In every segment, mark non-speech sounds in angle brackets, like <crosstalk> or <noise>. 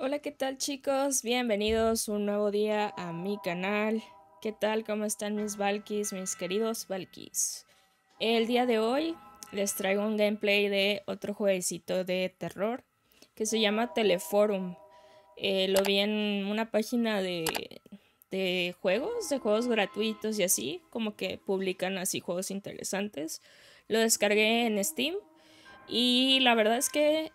Hola, ¿qué tal chicos? Bienvenidos un nuevo día a mi canal. ¿Qué tal? ¿Cómo están mis Valkis, mis queridos Valkis? El día de hoy les traigo un gameplay de otro jueguecito de terror que se llama Teleforum. Eh, lo vi en una página de, de juegos, de juegos gratuitos y así, como que publican así juegos interesantes. Lo descargué en Steam y la verdad es que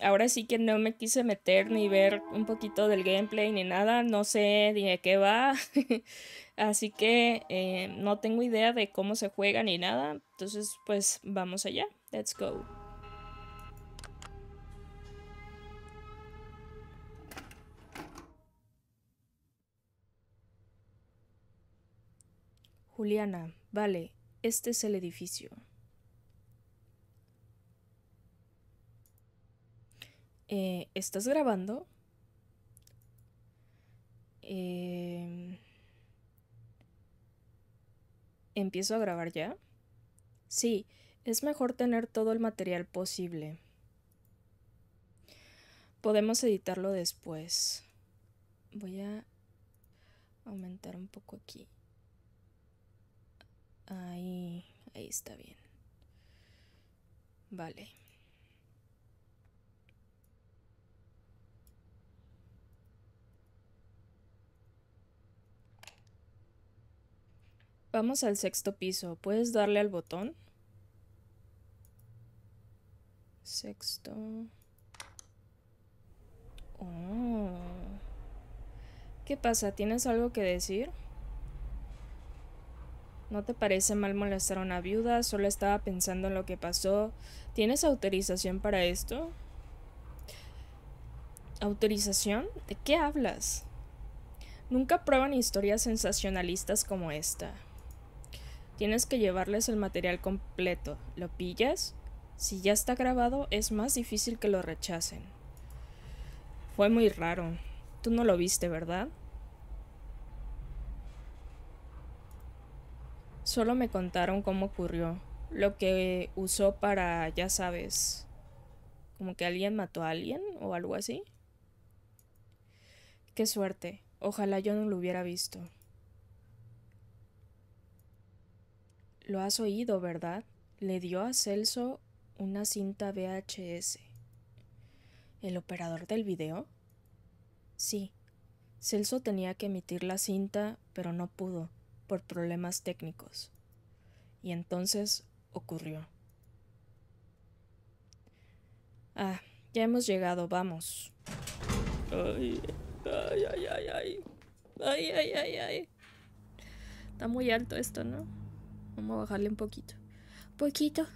ahora sí que no me quise meter ni ver un poquito del gameplay ni nada, no sé ni de qué va, <laughs> así que eh, no tengo idea de cómo se juega ni nada, entonces pues vamos allá, let's go. Juliana, vale, este es el edificio. Eh, ¿Estás grabando? Em, ¿Empiezo a grabar ya? Sí, es mejor tener todo el material posible. Podemos editarlo después. Voy a aumentar un poco aquí. Ahí, ahí está bien. Vale. Vamos al sexto piso. ¿Puedes darle al botón? Sexto. Oh. ¿Qué pasa? ¿Tienes algo que decir? ¿No te parece mal molestar a una viuda? Solo estaba pensando en lo que pasó. ¿Tienes autorización para esto? ¿Autorización? ¿De qué hablas? Nunca prueban historias sensacionalistas como esta. Tienes que llevarles el material completo. ¿Lo pillas? Si ya está grabado, es más difícil que lo rechacen. Fue muy raro. Tú no lo viste, ¿verdad? Solo me contaron cómo ocurrió. Lo que usó para, ya sabes, como que alguien mató a alguien o algo así. Qué suerte. Ojalá yo no lo hubiera visto. Lo has oído, ¿verdad? Le dio a Celso una cinta VHS. ¿El operador del video? Sí. Celso tenía que emitir la cinta, pero no pudo, por problemas técnicos. Y entonces ocurrió. Ah, ya hemos llegado, vamos. Ay, ay, ay, ay, ay. Ay, ay, ay, Está muy alto esto, ¿no? Vamos a bajarle un poquito. poquito.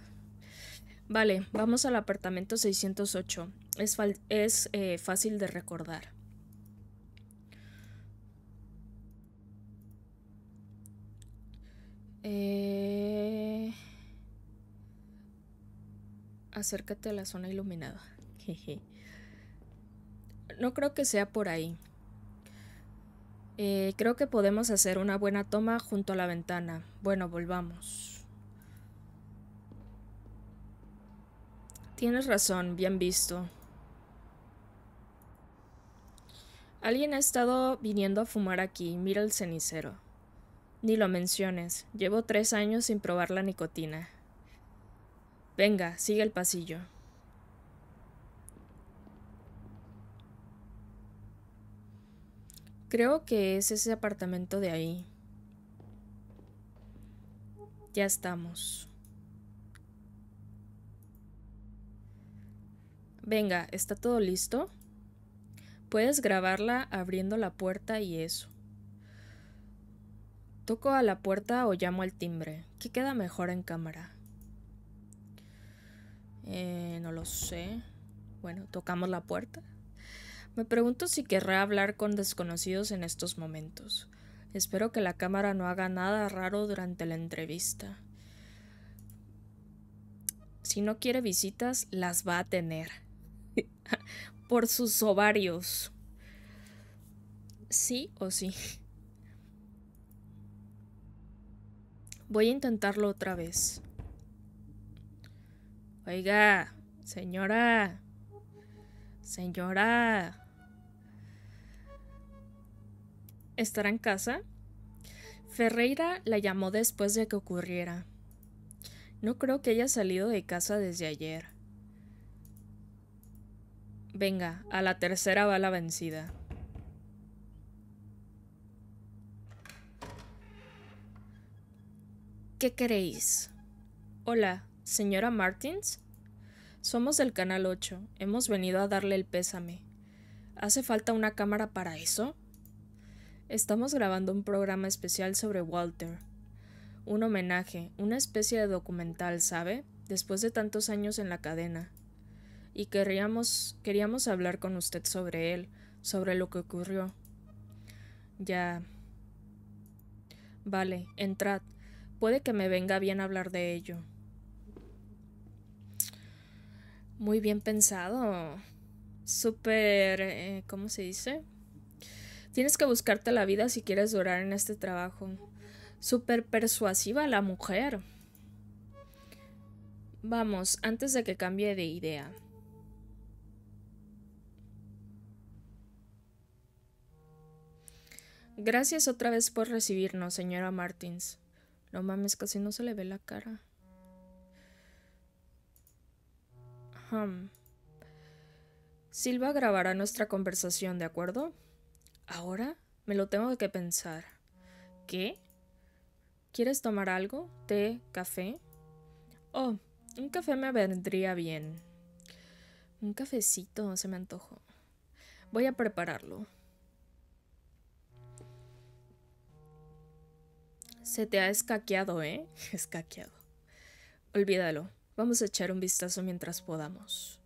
Vale, vamos al apartamento 608. Es, es eh, fácil de recordar. Eh, acércate a la zona iluminada. <laughs> Jeje. No creo que sea por ahí. Eh, creo que podemos hacer una buena toma junto a la ventana. Bueno, volvamos. Tienes razón, bien visto. Alguien ha estado viniendo a fumar aquí. Mira el cenicero. Ni lo menciones. Llevo tres años sin probar la nicotina. Venga, sigue el pasillo. Creo que es ese apartamento de ahí. Ya estamos. Venga, ¿está todo listo? Puedes grabarla abriendo la puerta y eso. Toco a la puerta o llamo al timbre. ¿Qué queda mejor en cámara? Eh, no lo sé. Bueno, tocamos la puerta. Me pregunto si querrá hablar con desconocidos en estos momentos. Espero que la cámara no haga nada raro durante la entrevista. Si no quiere visitas, las va a tener. <laughs> Por sus ovarios. Sí o sí. Voy a intentarlo otra vez. Oiga, señora. Señora. estará en casa? Ferreira la llamó después de que ocurriera. No creo que haya salido de casa desde ayer. Venga, a la tercera bala vencida. ¿Qué queréis? Hola, señora Martins. Somos del Canal 8. Hemos venido a darle el pésame. ¿Hace falta una cámara para eso? Estamos grabando un programa especial sobre Walter. Un homenaje, una especie de documental, ¿sabe? Después de tantos años en la cadena. Y queríamos, queríamos hablar con usted sobre él, sobre lo que ocurrió. Ya. Vale, entrad. Puede que me venga bien hablar de ello. Muy bien pensado. Súper... Eh, ¿Cómo se dice? Tienes que buscarte la vida si quieres durar en este trabajo. Super persuasiva la mujer. Vamos, antes de que cambie de idea. Gracias otra vez por recibirnos, señora Martins. No mames, casi no se le ve la cara. Silva grabará nuestra conversación, ¿de acuerdo? Ahora me lo tengo que pensar. ¿Qué? ¿Quieres tomar algo? ¿Té? ¿Café? Oh, un café me vendría bien. Un cafecito se me antojó. Voy a prepararlo. Se te ha escaqueado, ¿eh? <laughs> Escaqueado. Olvídalo. Vamos a echar un vistazo mientras podamos.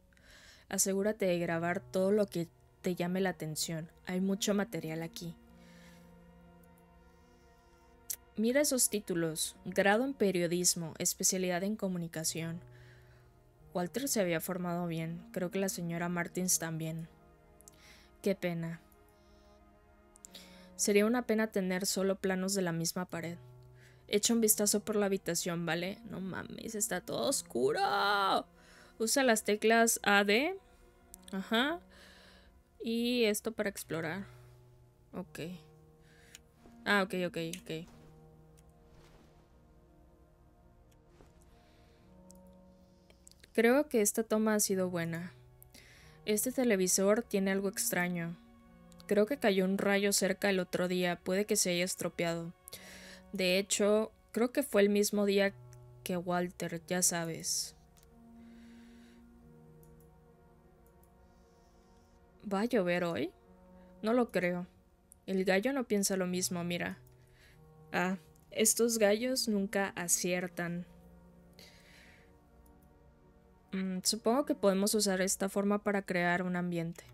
Asegúrate de grabar todo lo que te llame la atención. Hay mucho material aquí. Mira esos títulos. Grado en periodismo, especialidad en comunicación. Walter se había formado bien, creo que la señora Martins también. Qué pena. Sería una pena tener solo planos de la misma pared. Echa un vistazo por la habitación, ¿vale? No mames, está todo oscuro. Usa las teclas AD. Ajá. Y esto para explorar. Ok. Ah, ok, ok, ok. Creo que esta toma ha sido buena. Este televisor tiene algo extraño. Creo que cayó un rayo cerca el otro día, puede que se haya estropeado. De hecho, creo que fue el mismo día que Walter, ya sabes. ¿Va a llover hoy? No lo creo. El gallo no piensa lo mismo, mira. Ah, estos gallos nunca aciertan. Mm, supongo que podemos usar esta forma para crear un ambiente.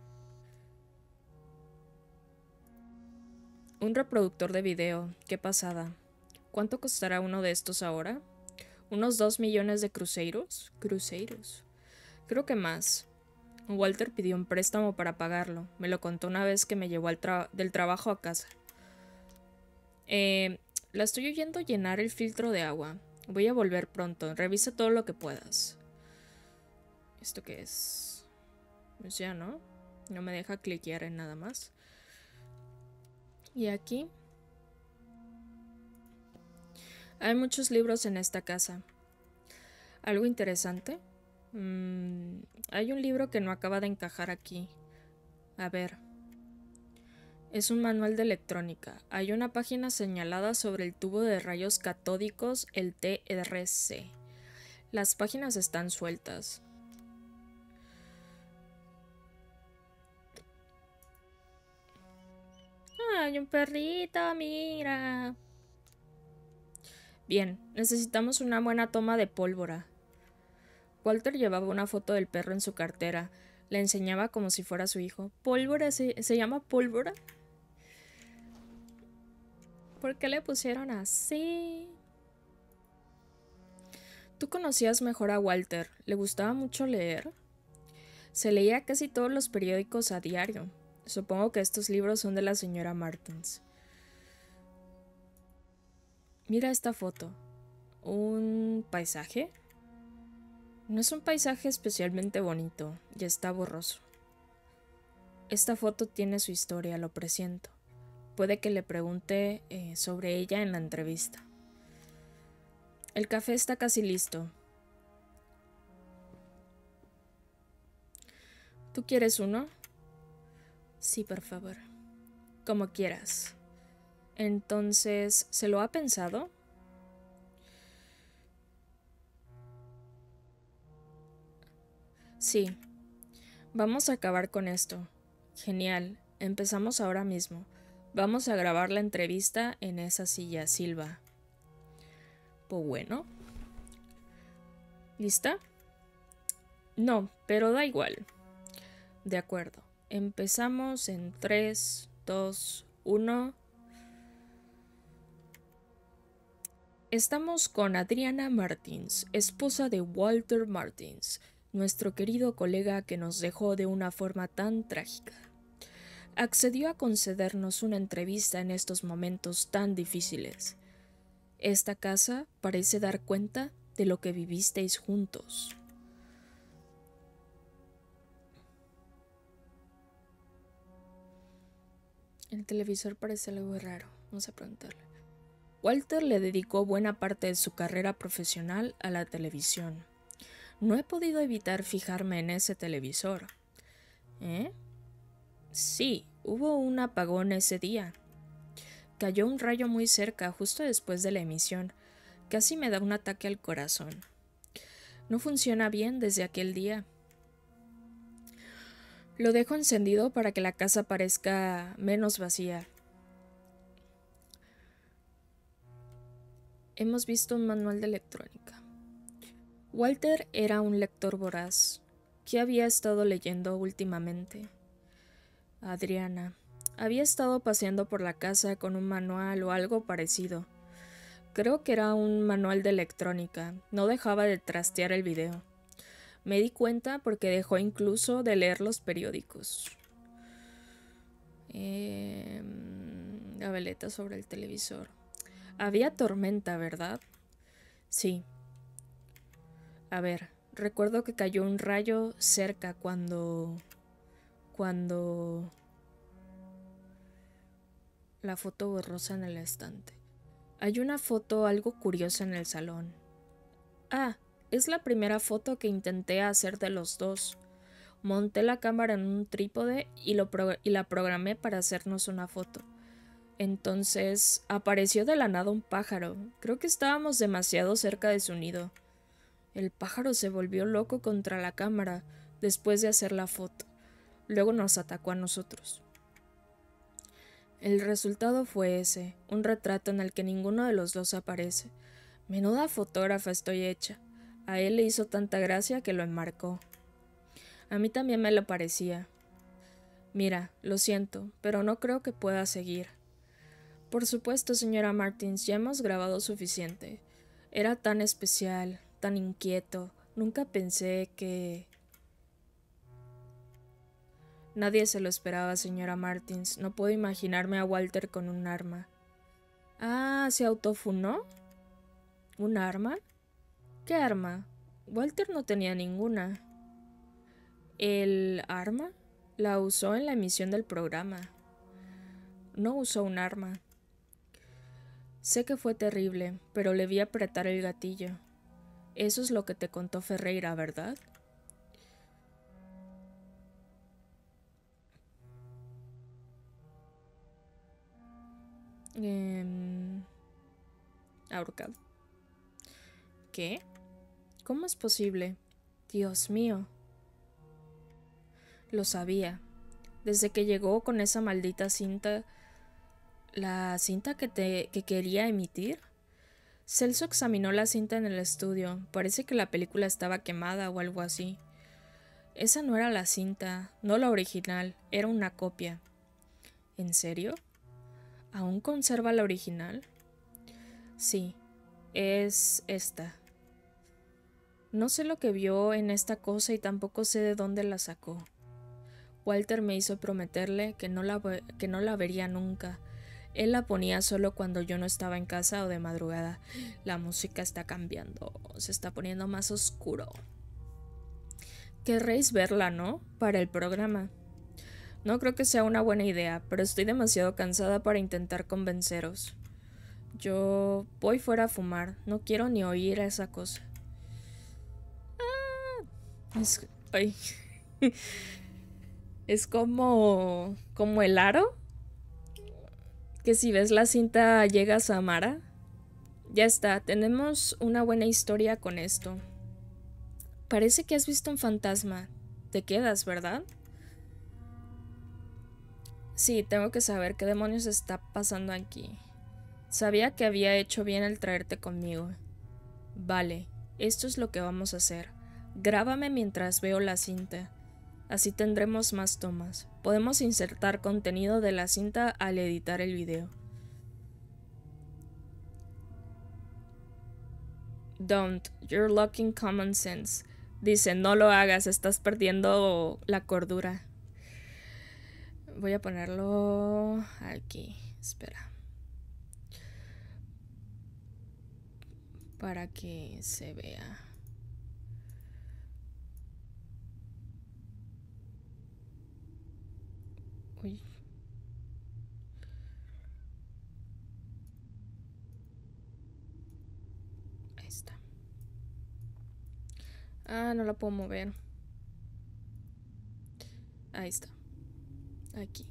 Un reproductor de video, qué pasada. ¿Cuánto costará uno de estos ahora? ¿Unos 2 millones de cruceiros? ¿Cruceiros? Creo que más. Walter pidió un préstamo para pagarlo. Me lo contó una vez que me llevó del trabajo a casa. Eh, la estoy oyendo llenar el filtro de agua. Voy a volver pronto. Revisa todo lo que puedas. ¿Esto qué es? Pues ya, ¿no? No me deja cliquear en nada más. Y aquí... Hay muchos libros en esta casa. Algo interesante Mm, hay un libro que no acaba de encajar aquí. A ver. Es un manual de electrónica. Hay una página señalada sobre el tubo de rayos catódicos, el TRC. Las páginas están sueltas. Hay un perrito! ¡Mira! Bien, necesitamos una buena toma de pólvora. Walter llevaba una foto del perro en su cartera. Le enseñaba como si fuera su hijo. ¿Pólvora? ¿Se, ¿se llama pólvora? ¿Por qué le pusieron así? Tú conocías mejor a Walter. Le gustaba mucho leer. Se leía casi todos los periódicos a diario. Supongo que estos libros son de la señora Martins Mira esta foto. ¿Un paisaje? No es un paisaje especialmente bonito y está borroso. Esta foto tiene su historia, lo presiento. Puede que le pregunte eh, sobre ella en la entrevista. El café está casi listo. ¿Tú quieres uno? Sí, por favor. Como quieras. Entonces, ¿se lo ha pensado? Sí. Vamos a acabar con esto. Genial. Empezamos ahora mismo. Vamos a grabar la entrevista en esa silla, Silva. Pues bueno. ¿Lista? No, pero da igual. De acuerdo. Empezamos en 3, 2, 1. Estamos con Adriana Martins, esposa de Walter Martins nuestro querido colega que nos dejó de una forma tan trágica. Accedió a concedernos una entrevista en estos momentos tan difíciles. Esta casa parece dar cuenta de lo que vivisteis juntos. El televisor parece algo raro, vamos a preguntarle. Walter le dedicó buena parte de su carrera profesional a la televisión no he podido evitar fijarme en ese televisor. ¿Eh? Sí, hubo un apagón ese día. Cayó un rayo muy cerca justo después de la emisión. Casi me da un ataque al corazón. No funciona bien desde aquel día. Lo dejo encendido para que la casa parezca menos vacía. Hemos visto un manual de electrónica. Walter era un lector voraz. ¿Qué había estado leyendo últimamente? Adriana. Había estado paseando por la casa con un manual o algo parecido. Creo que era un manual de electrónica. No dejaba de trastear el video. Me di cuenta porque dejó incluso de leer los periódicos. Eh, la sobre el televisor. Había tormenta, ¿verdad? Sí, a ver, recuerdo que cayó un rayo cerca cuando... Cuando... La foto borrosa en el estante. Hay una foto algo curiosa en el salón. Ah, es la primera foto que intenté hacer de los dos. Monté la cámara en un trípode y, lo y la programé para hacernos una foto. Entonces apareció de la nada un pájaro. Creo que estábamos demasiado cerca de su nido. El pájaro se volvió loco contra la cámara después de hacer la foto. Luego nos atacó a nosotros. El resultado fue ese, un retrato en el que ninguno de los dos aparece. Menuda fotógrafa estoy hecha. A él le hizo tanta gracia que lo enmarcó. A mí también me lo parecía. Mira, lo siento, pero no creo que pueda seguir. Por supuesto, señora Martins, ya hemos grabado suficiente. Era tan especial, tan inquieto. Nunca pensé que... Nadie se lo esperaba, señora Martins. No puedo imaginarme a Walter con un arma. Ah, ¿se autofunó? ¿Un arma? ¿Qué arma? Walter no tenía ninguna. ¿El arma? La usó en la emisión del programa. No usó un arma. Sé que fue terrible, pero le vi apretar el gatillo. Eso es lo que te contó Ferreira, ¿verdad? Em, ahorcado. ¿Qué? ¿Cómo es posible? Dios mío. Lo sabía. Desde que llegó con esa maldita cinta... La cinta que te que quería emitir. Celso examinó la cinta en el estudio. Parece que la película estaba quemada o algo así. Esa no era la cinta, no la original, era una copia. ¿En serio? ¿Aún conserva la original? Sí, es esta. No sé lo que vio en esta cosa y tampoco sé de dónde la sacó. Walter me hizo prometerle que no la, que no la vería nunca, él la ponía solo cuando yo no estaba en casa o de madrugada. La música está cambiando, se está poniendo más oscuro. Querréis verla, ¿no? Para el programa. No creo que sea una buena idea, pero estoy demasiado cansada para intentar convenceros. Yo voy fuera a fumar, no quiero ni oír a esa cosa. Ah, es, <laughs> es como como el aro que si ves la cinta llegas a Mara. Ya está, tenemos una buena historia con esto. Parece que has visto un fantasma. Te quedas, ¿verdad? Sí, tengo que saber qué demonios está pasando aquí. Sabía que había hecho bien el traerte conmigo. Vale, esto es lo que vamos a hacer. Grábame mientras veo la cinta. Así tendremos más tomas podemos insertar contenido de la cinta al editar el video. Don't, you're lacking common sense. Dice, no lo hagas, estás perdiendo la cordura. Voy a ponerlo aquí, espera. Para que se vea. Ah, no la puedo mover. Ahí está. Aquí.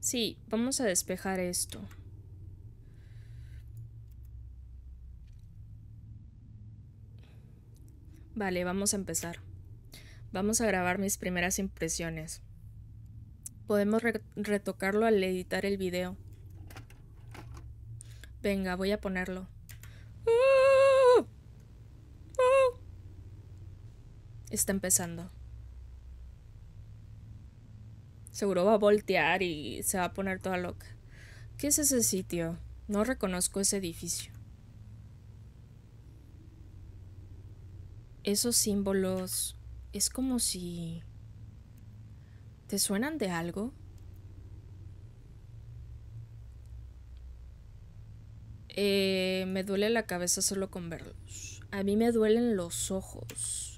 Sí, vamos a despejar esto. Vale, vamos a empezar. Vamos a grabar mis primeras impresiones. Podemos retocarlo al editar el video. Venga, voy a ponerlo. está empezando. Seguro va a voltear y se va a poner toda loca. ¿Qué es ese sitio? No reconozco ese edificio. Esos símbolos es como si... ¿Te suenan de algo? Eh, me duele la cabeza solo con verlos. A mí me duelen los ojos.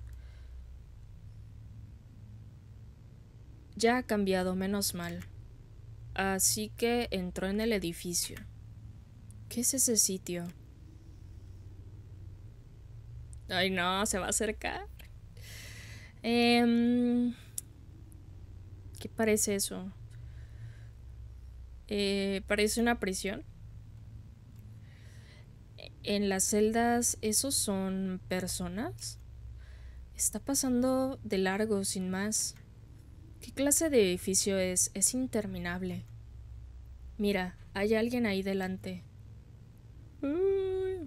Ya ha cambiado, menos mal. Así que entró en el edificio. ¿Qué es ese sitio? Ay, no, se va a acercar. Em, ¿Qué parece eso? Eh, parece una prisión. En las celdas, ¿esos son personas? Está pasando de largo, sin más. ¿Qué clase de edificio es? Es interminable. Mira, hay alguien ahí delante. Mm.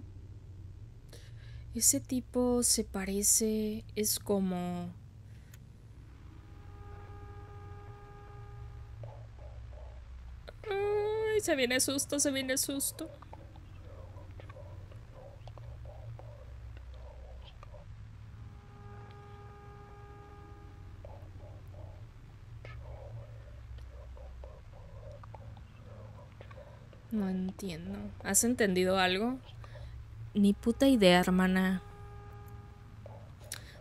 Ese tipo se parece, es como... se viene susto, se viene susto. No entiendo. ¿Has entendido algo? Ni puta idea, hermana.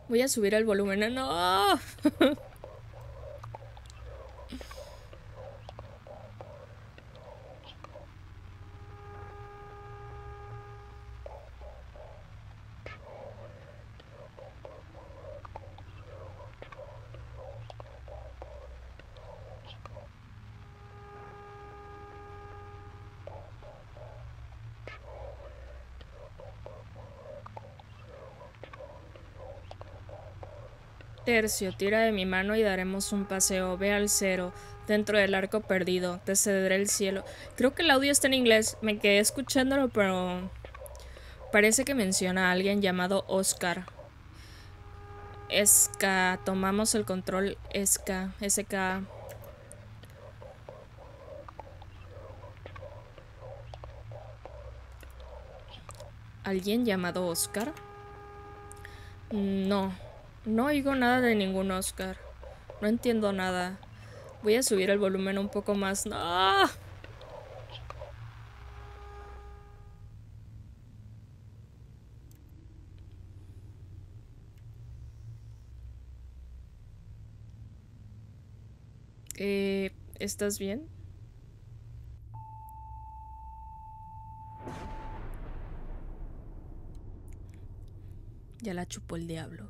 Voy a subir el volumen. No. <laughs> Tercio, tira de mi mano y daremos un paseo. Ve al cero, dentro del arco perdido. Te cederé el cielo. Creo que el audio está en inglés. Me quedé escuchándolo, pero... Parece que menciona a alguien llamado Oscar. Esca, tomamos el control. Esca, SK. ¿Alguien llamado Oscar? No. No oigo nada de ningún Oscar. No entiendo nada. Voy a subir el volumen un poco más. ¡No! Eh, ¿Estás bien? Ya la chupó el diablo.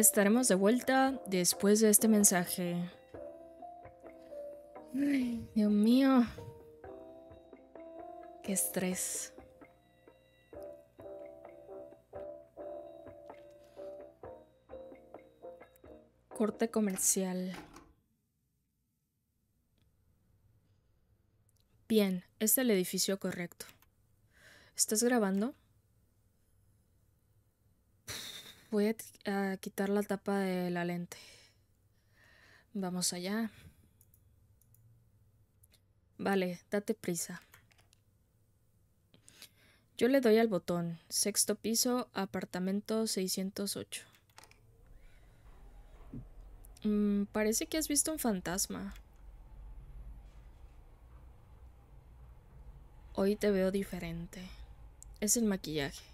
Estaremos de vuelta después de este mensaje. Dios mío. Qué estrés. Corte comercial. Bien, este es el edificio correcto. ¿Estás grabando? Voy a, ah, quitar la tapa de la lente. Vamos allá. Vale, date prisa. Yo le doy al botón. Sexto piso, apartamento 608. Mm, parece que has visto un fantasma. Hoy te veo diferente. Es el maquillaje.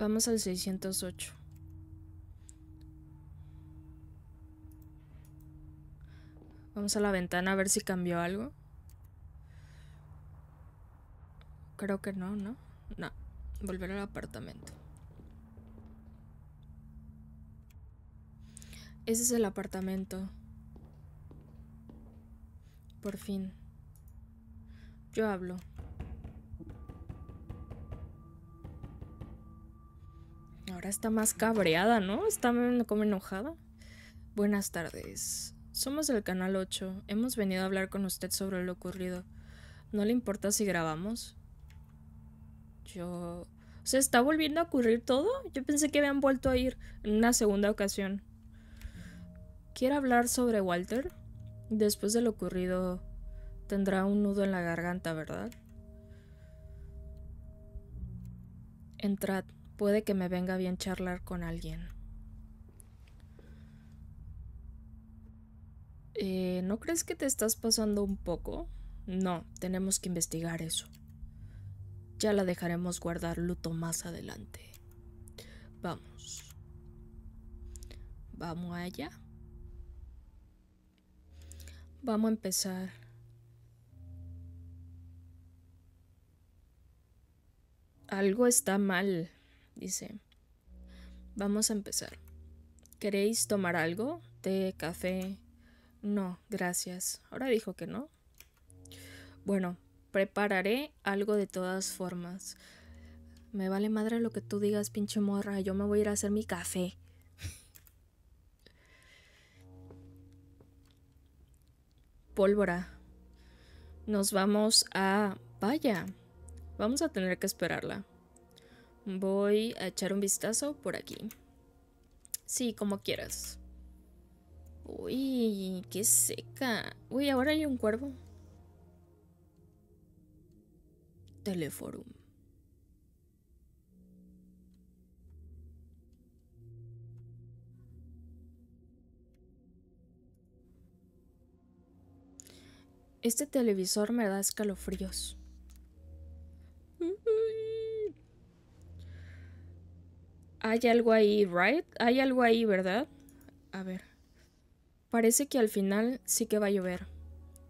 Vamos al 608. Vamos a la ventana a ver si cambió algo. Creo que no, ¿no? No. Volver al apartamento. Ese es el apartamento. Por fin. Yo hablo. Ahora está más cabreada, ¿no? Está como enojada. Buenas tardes. Somos del canal 8. Hemos venido a hablar con usted sobre lo ocurrido. ¿No le importa si grabamos? Yo... ¿Se está volviendo a ocurrir todo? Yo pensé que habían vuelto a ir en una segunda ocasión. ¿Quiere hablar sobre Walter? Después de lo ocurrido, tendrá un nudo en la garganta, ¿verdad? Entrad puede que me venga bien charlar con alguien. Eh, ¿No crees que te estás pasando un poco? No, tenemos que investigar eso. Ya la dejaremos guardar luto más adelante. Vamos. Vamos allá. Vamos a empezar. Algo está mal dice, vamos a empezar. ¿Queréis tomar algo? ¿Té, café? No, gracias. Ahora dijo que no. Bueno, prepararé algo de todas formas. Me vale madre lo que tú digas, pinche morra. Yo me voy a ir a hacer mi café. <laughs> Pólvora. Nos vamos a... Vaya. Vamos a tener que esperarla. Voy a echar un vistazo por aquí. Sí, como quieras. Uy, qué seca. Uy, ahora hay un cuervo. Teleforum. Este televisor me da escalofríos. Hay algo ahí, ¿right? Hay algo ahí, ¿verdad? A ver. Parece que al final sí que va a llover.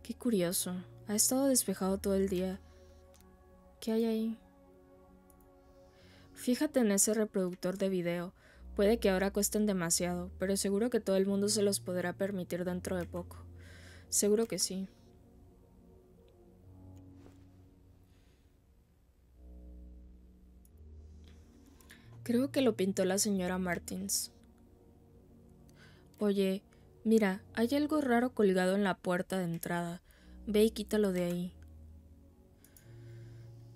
Qué curioso. Ha estado despejado todo el día. ¿Qué hay ahí? Fíjate en ese reproductor de video. Puede que ahora cuesten demasiado, pero seguro que todo el mundo se los podrá permitir dentro de poco. Seguro que sí. Creo que lo pintó la señora Martins. Oye, mira, hay algo raro colgado en la puerta de entrada. Ve y quítalo de ahí.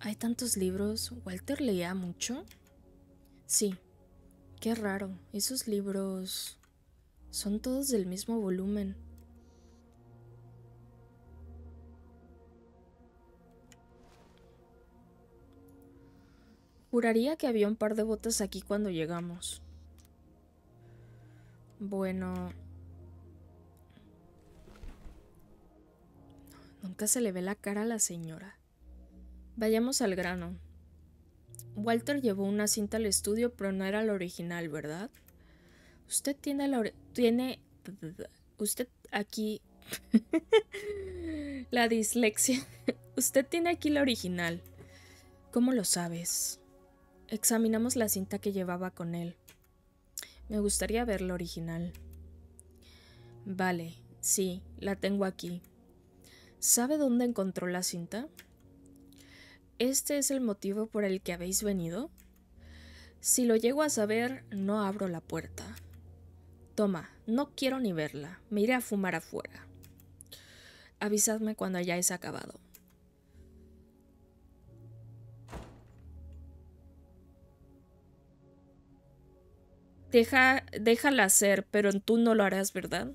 Hay tantos libros. ¿Walter leía mucho? Sí. Qué raro. Esos libros... Son todos del mismo volumen. Juraría que había un par de botas aquí cuando llegamos. Bueno... Nunca se le ve la cara a la señora. Vayamos al grano. Walter llevó una cinta al estudio, pero no era la original, ¿verdad? Usted tiene la... Tiene... Usted aquí... <laughs> la dislexia. <laughs> Usted tiene aquí la original. ¿Cómo lo sabes? Examinamos la cinta que llevaba con él. Me gustaría ver la original. Vale, sí, la tengo aquí. ¿Sabe dónde encontró la cinta? ¿Este es el motivo por el que habéis venido? Si lo llego a saber, no abro la puerta. Toma, no quiero ni verla. Me iré a fumar afuera. Avisadme cuando hayáis acabado. déjala hacer, pero tú no lo harás, ¿verdad?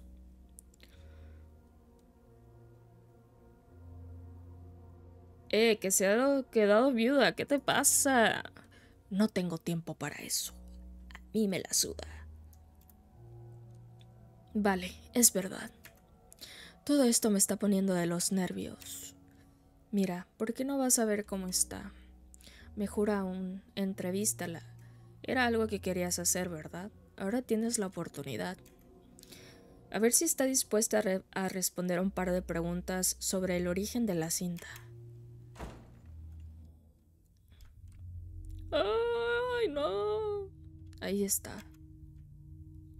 Eh, que se ha quedado viuda, ¿qué te pasa? No tengo tiempo para eso. A mí me la suda. Vale, es verdad. Todo esto me está poniendo de los nervios. Mira, ¿por qué no vas a ver cómo está? Mejor aún, entrevístala era algo que querías hacer, ¿verdad? Ahora tienes la oportunidad. A ver si está dispuesta a, a responder un par de preguntas sobre el origen de la cinta. ¡Ay, no! Ahí está.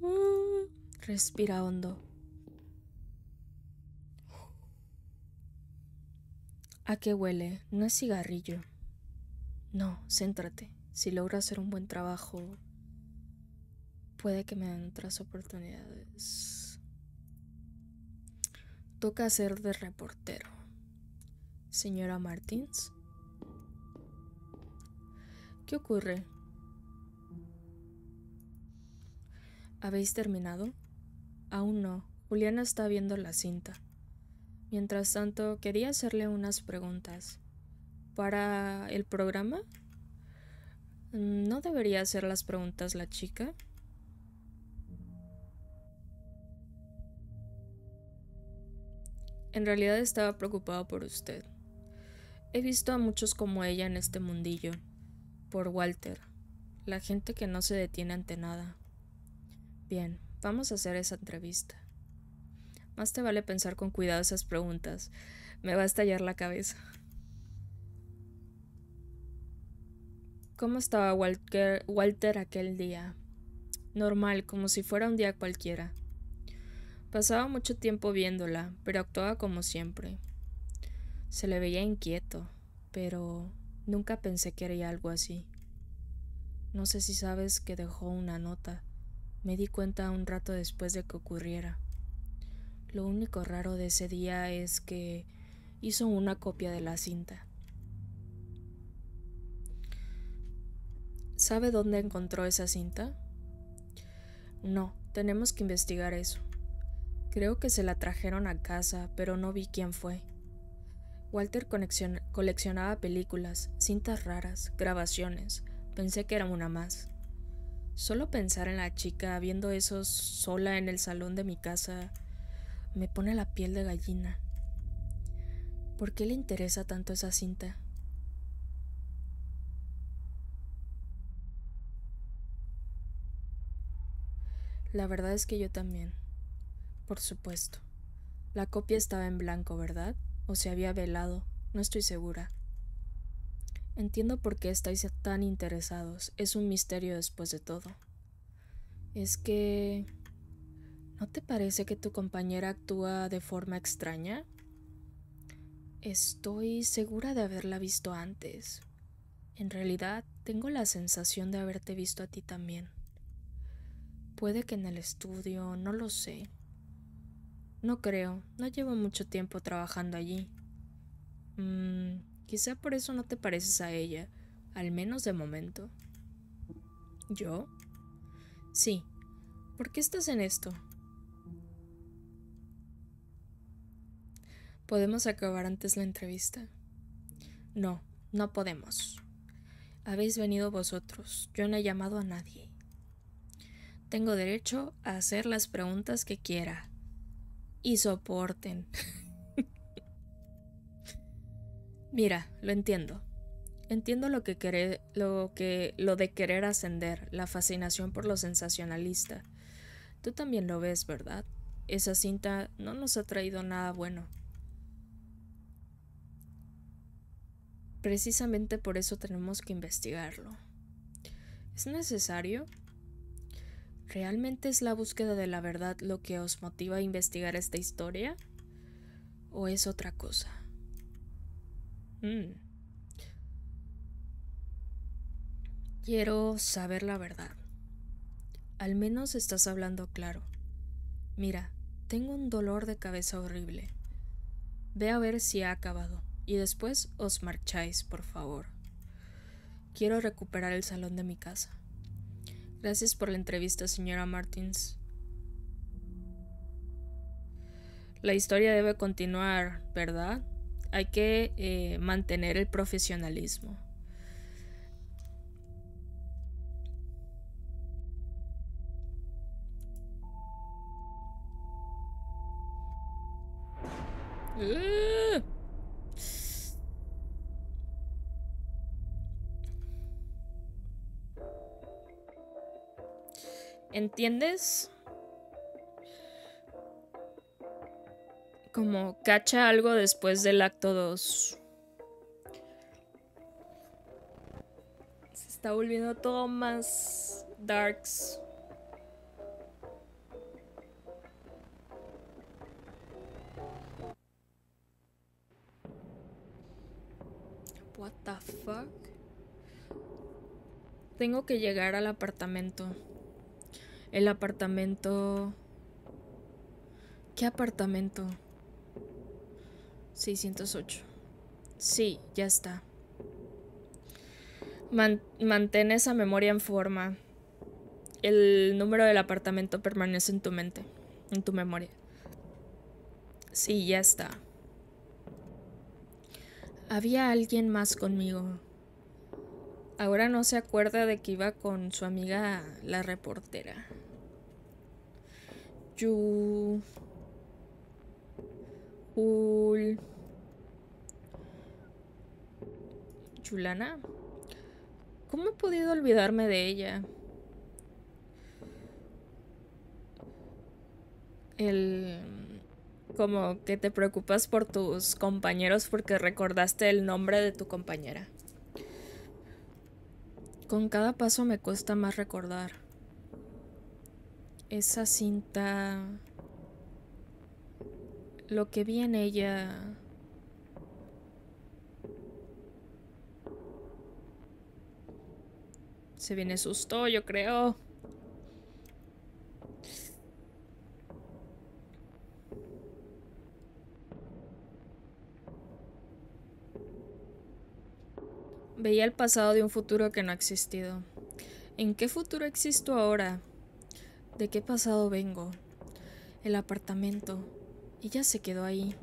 Mm, respira hondo. ¿A qué huele? No es cigarrillo. No, céntrate si logro hacer un buen trabajo, puede que me den otras oportunidades. Toca ser de reportero. Señora Martins. ¿Qué ocurre? ¿Habéis terminado? Aún no. Juliana está viendo la cinta. Mientras tanto, quería hacerle unas preguntas. ¿Para el programa? Mm, ¿No debería hacer las preguntas la chica? En realidad estaba preocupado por usted. He visto a muchos como ella en este mundillo. Por Walter. La gente que no se detiene ante nada. Bien, vamos a hacer esa entrevista. Más te vale pensar con cuidado esas preguntas. Me va a estallar la cabeza. ¿Cómo estaba Walter aquel día? Normal, como si fuera un día cualquiera. Pasaba mucho tiempo viéndola, pero actuaba como siempre. Se le veía inquieto, pero nunca pensé que haría algo así. No sé si sabes que dejó una nota. Me di cuenta un rato después de que ocurriera. Lo único raro de ese día es que hizo una copia de la cinta. ¿Sabe dónde encontró esa cinta? No, tenemos que investigar eso. Creo que se la trajeron a casa, pero no vi quién fue. Walter coleccionaba películas, cintas raras, grabaciones. Pensé que era una más. Solo pensar en la chica viendo eso sola en el salón de mi casa me pone la piel de gallina. ¿Por qué le interesa tanto esa cinta? La verdad es que yo también. Por supuesto. La copia estaba en blanco, ¿verdad? O se había velado. No estoy segura. Entiendo por qué estáis tan interesados. Es un misterio después de todo. Es que... ¿No te parece que tu compañera actúa de forma extraña? Estoy segura de haberla visto antes. En realidad, tengo la sensación de haberte visto a ti también. Puede que en el estudio, no lo sé. No creo, no llevo mucho tiempo trabajando allí. Mm, quizá por eso no te pareces a ella, al menos de momento. ¿Yo? Sí. ¿Por qué estás en esto? ¿Podemos acabar antes la entrevista? No, no podemos. Habéis venido vosotros. Yo no he llamado a nadie. Tengo derecho a hacer las preguntas que quiera. Y soporten. <laughs> Mira, lo entiendo. Entiendo lo que, lo que lo de querer ascender, la fascinación por lo sensacionalista. Tú también lo ves, ¿verdad? Esa cinta no nos ha traído nada bueno. Precisamente por eso tenemos que investigarlo. ¿Es necesario? ¿Realmente es la búsqueda de la verdad lo que os motiva a investigar esta historia? ¿O es otra cosa? Mm. Quiero saber la verdad. Al menos estás hablando claro. Mira, tengo un dolor de cabeza horrible. Ve a ver si ha acabado y después os marcháis, por favor. Quiero recuperar el salón de mi casa. Gracias por la entrevista, señora Martins. La historia debe continuar, ¿verdad? Hay que eh, mantener el profesionalismo. Uh. ¿Entiendes? Como cacha algo después del acto 2. Se está volviendo todo más darks. What the fuck? Tengo que llegar al apartamento. El apartamento... ¿Qué apartamento? 608. Sí, ya está. mantén esa memoria en forma. El número del apartamento permanece en tu mente, en tu memoria. Sí, ya está. Había alguien más conmigo. Ahora no se acuerda de que iba con su amiga la reportera. Yu. Ul. ¿Cómo he podido olvidarme de ella? El como que te preocupas por tus compañeros porque recordaste el nombre de tu compañera. Con cada paso me cuesta más recordar. Esa cinta... Lo que vi en ella... Se viene susto, yo creo. Veía el pasado de un futuro que no ha existido. ¿En qué futuro existo ahora? ¿De qué pasado vengo? El apartamento. Y ya se quedó ahí.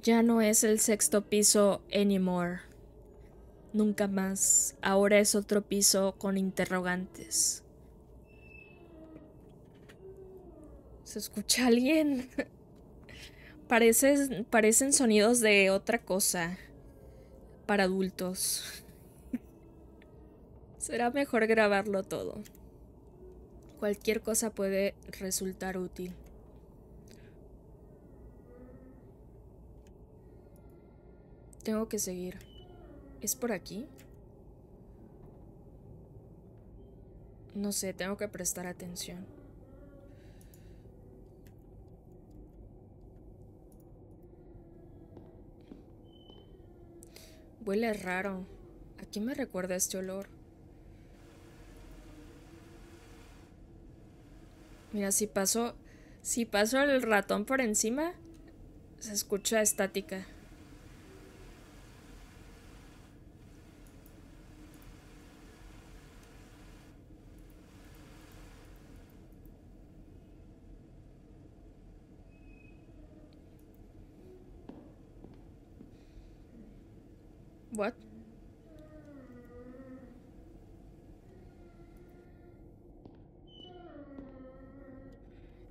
Ya no es el sexto piso anymore. Nunca más. Ahora es otro piso con interrogantes. ¿Se escucha alguien? <laughs> Parecen, sonidos de otra cosa para adultos. <laughs> Será mejor grabarlo todo. Cualquier cosa puede resultar útil. Tengo que seguir. ¿Es por aquí? No sé, tengo que prestar atención. Huele raro. ¿A quién me recuerda este olor? Mira, si pasó, si pasó el ratón por encima, se escucha estática.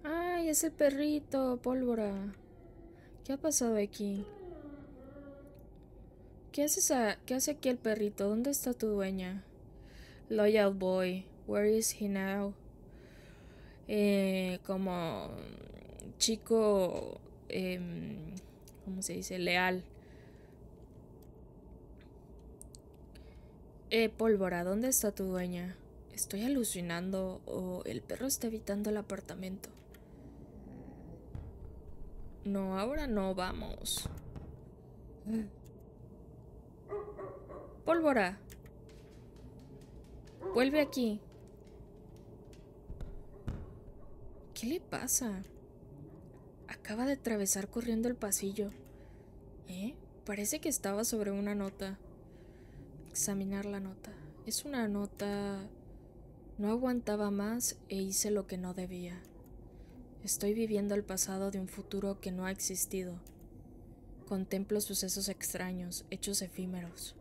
¡Ay, ese perrito! ¡Pólvora! ¿Qué ha pasado aquí? ¿Qué, ¿Qué hace aquí el perrito? ¿Dónde está tu dueña? Loyal boy. Where is he now? Eh, como chico... Em, ¿Cómo se dice? Leal. Eh, pólvora, ¿dónde está tu dueña? Estoy alucinando o el perro está evitando el apartamento. No, ahora no vamos. Pólvora. Vuelve aquí. ¿Qué le pasa? Acaba de atravesar corriendo el pasillo. ¿Eh? Parece que estaba sobre una nota examinar la nota. Es una nota... No aguantaba más e hice lo que no debía. Estoy viviendo el pasado de un futuro que no ha existido. Contemplo sucesos extraños, hechos efímeros.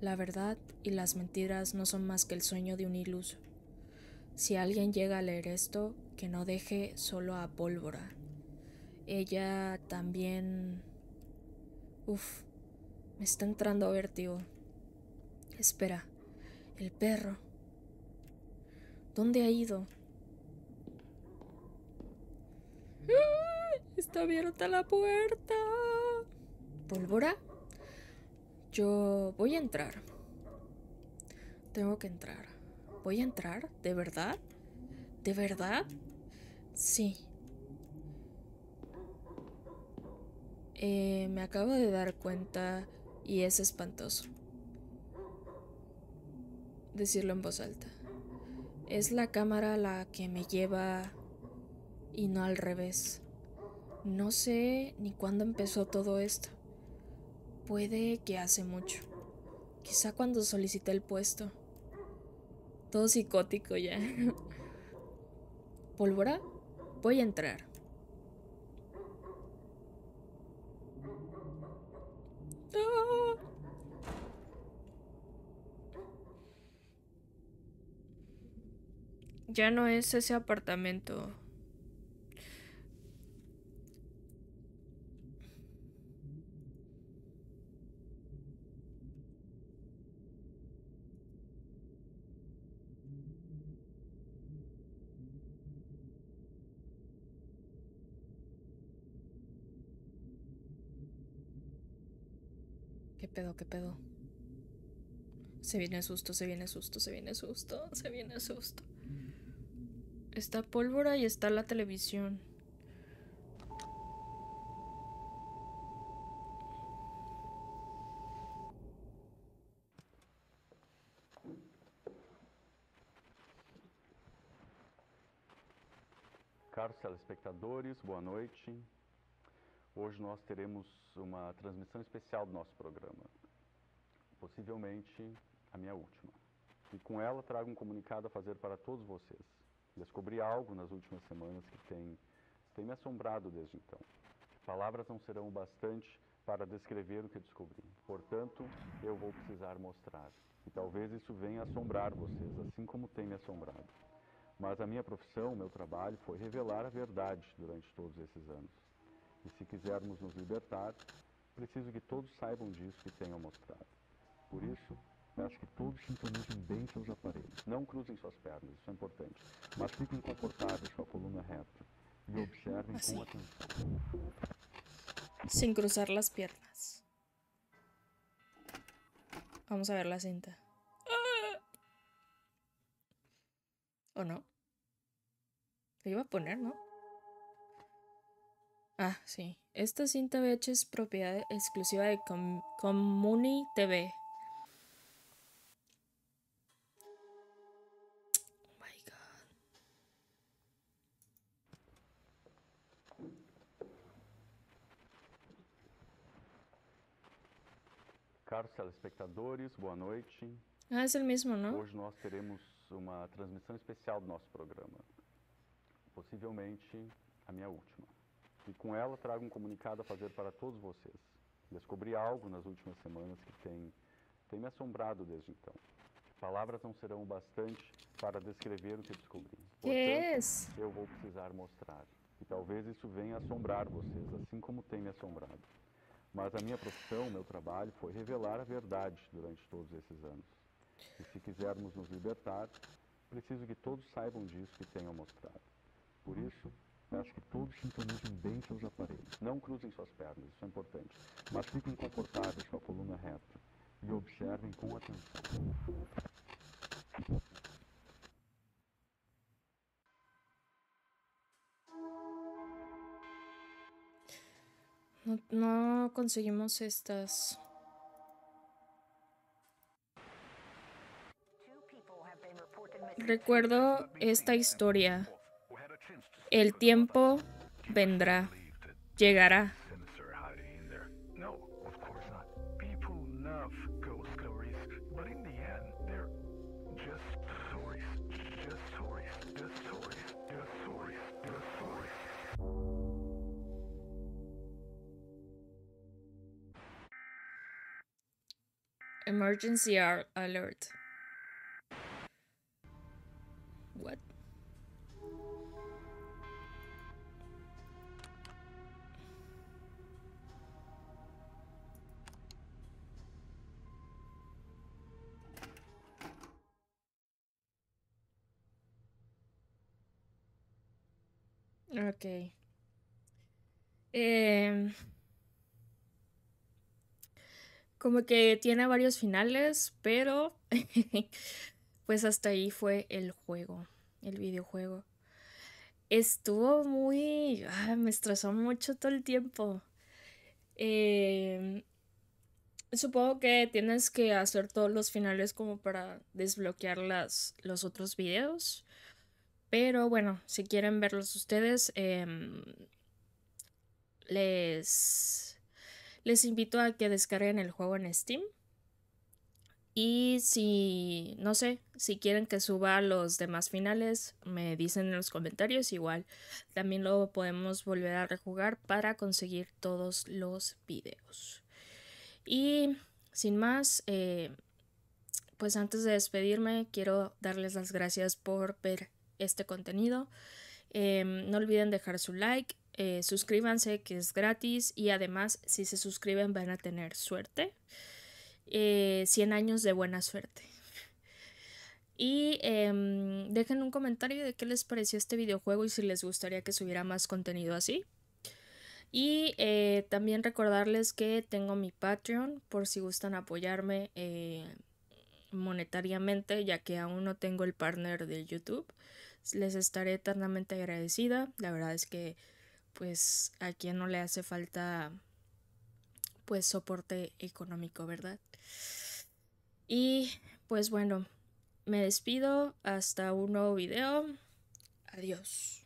La verdad y las mentiras no son más que el sueño de un iluso. Si alguien llega a leer esto, que no deje solo a pólvora. Ella también... Uf, me está entrando vértigo. Espera, el perro. ¿Dónde ha ido? Está abierta la puerta. ¿Pólvora? Yo voy a entrar. Tengo que entrar. ¿Voy a entrar? ¿De verdad? ¿De verdad? Sí. Eh, me acabo de dar cuenta y es espantoso decirlo en voz alta. Es la cámara la que me lleva y no al revés. No sé ni cuándo empezó todo esto. Puede que hace mucho. Quizá cuando solicité el puesto. Todo psicótico ya. <laughs> ¿Pólvora? Voy a entrar. ¡Ah! Ya no es ese apartamento. ¿Qué pedo? ¿Qué pedo? Se viene susto, se viene susto, se viene susto, se viene susto. Está pólvora y está la televisión. Caros telespectadores, boa noite. Hoje nós teremos uma transmissão especial do nosso programa, possivelmente a minha última. E com ela trago um comunicado a fazer para todos vocês. Descobri algo nas últimas semanas que tem, tem me assombrado desde então. Palavras não serão o bastante para descrever o que descobri. Portanto, eu vou precisar mostrar. E talvez isso venha assombrar vocês, assim como tem me assombrado. Mas a minha profissão, meu trabalho, foi revelar a verdade durante todos esses anos. E se quisermos nos libertar, preciso que todos saibam disso e tenham mostrado. Por isso, Peço que todos sintonizem bem seus aparelhos. Não cruzem suas pernas, isso é importante. Mas fiquem confortáveis com a coluna reta y e observen Así. Con atención. Sin cruzar las piernas. Vamos a ver la cinta. ¿O no? Lo iba a poner, ¿no? Ah, sí. Esta cinta VH es propiedad exclusiva de Com Comuni TV. Caros telespectadores, boa noite. Ah, é o mesmo, não? Hoje nós teremos uma transmissão especial do nosso programa. Possivelmente a minha última. E com ela trago um comunicado a fazer para todos vocês. Descobri algo nas últimas semanas que tem, tem me assombrado desde então. Palavras não serão o bastante para descrever o que descobri. É Portanto, isso? eu vou precisar mostrar. E talvez isso venha assombrar vocês, assim como tem me assombrado. Mas a minha profissão, meu trabalho, foi revelar a verdade durante todos esses anos. E se quisermos nos libertar, preciso que todos saibam disso que tenham mostrado. Por isso, peço que todos sintonizem bem seus aparelhos. Não cruzem suas pernas, isso é importante. Mas fiquem confortáveis com a coluna reta e observem com atenção. No, conseguimos estas. Recuerdo esta historia. El tiempo vendrá, llegará. Emergency alert. What? Okay. Um Como que tiene varios finales, pero <laughs> pues hasta ahí fue el juego, el videojuego. Estuvo muy... Ah, me estresó mucho todo el tiempo. Em, supongo que tienes que hacer todos los finales como para desbloquear las, los otros videos. Pero bueno, si quieren verlos ustedes, em, les les invito a que descarguen el juego en Steam. Y si, no sé, si quieren que suba los demás finales, me dicen en los comentarios igual. También lo podemos volver a rejugar para conseguir todos los videos. Y sin más, eh, pues antes de despedirme, quiero darles las gracias por ver este contenido. Em, no olviden dejar su like, eh, suscríbanse que es gratis y además si se suscriben van a tener suerte. 100 eh, años de buena suerte. Y em, dejen un comentario de qué les pareció este videojuego y si les gustaría que subiera más contenido así. Y eh, también recordarles que tengo mi Patreon por si gustan apoyarme monetariamente, ya que aún no tengo el partner de YouTube. Les estaré eternamente agradecida. La verdad es que pues a quien no le hace falta pues soporte económico, ¿verdad? Y pues bueno, me despido hasta un nuevo video. Adiós.